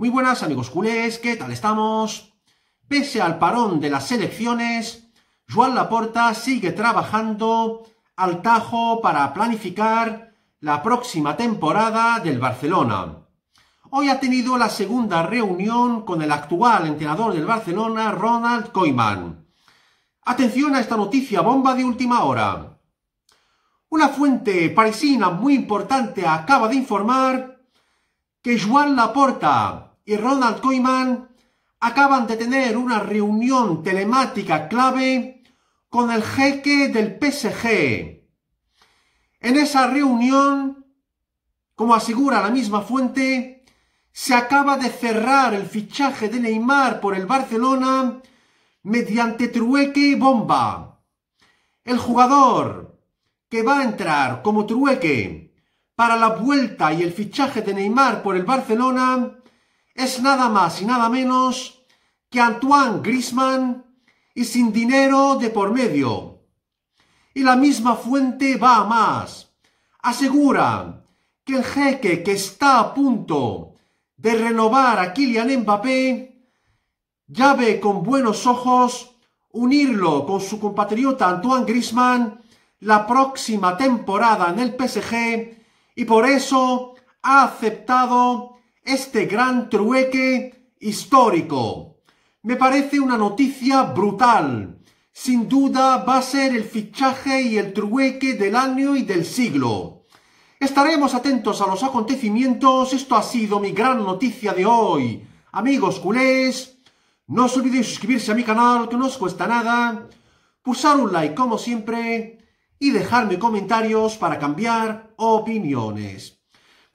Muy buenas amigos culés, ¿qué tal estamos? Pese al parón de las elecciones, Joan Laporta sigue trabajando al tajo para planificar la próxima temporada del Barcelona. Hoy ha tenido la segunda reunión con el actual entrenador del Barcelona, Ronald Koeman. Atención a esta noticia bomba de última hora. Una fuente parisina muy importante acaba de informar que Joan Laporta y Ronald Koeman acaban de tener una reunión telemática clave con el jeque del PSG. En esa reunión, como asegura la misma fuente, se acaba de cerrar el fichaje de Neymar por el Barcelona mediante trueque y bomba. El jugador que va a entrar como trueque para la vuelta y el fichaje de Neymar por el Barcelona es nada más y nada menos que Antoine Grisman y sin dinero de por medio. Y la misma fuente va a más. Asegura que el jeque que está a punto de renovar a Kylian Mbappé ya ve con buenos ojos unirlo con su compatriota Antoine Grisman la próxima temporada en el PSG y por eso ha aceptado este gran trueque histórico. Me parece una noticia brutal. Sin duda va a ser el fichaje y el trueque del año y del siglo. Estaremos atentos a los acontecimientos. Esto ha sido mi gran noticia de hoy. Amigos culés, no os olvidéis suscribirse a mi canal, que no os cuesta nada. Pulsar un like como siempre y dejarme comentarios para cambiar opiniones.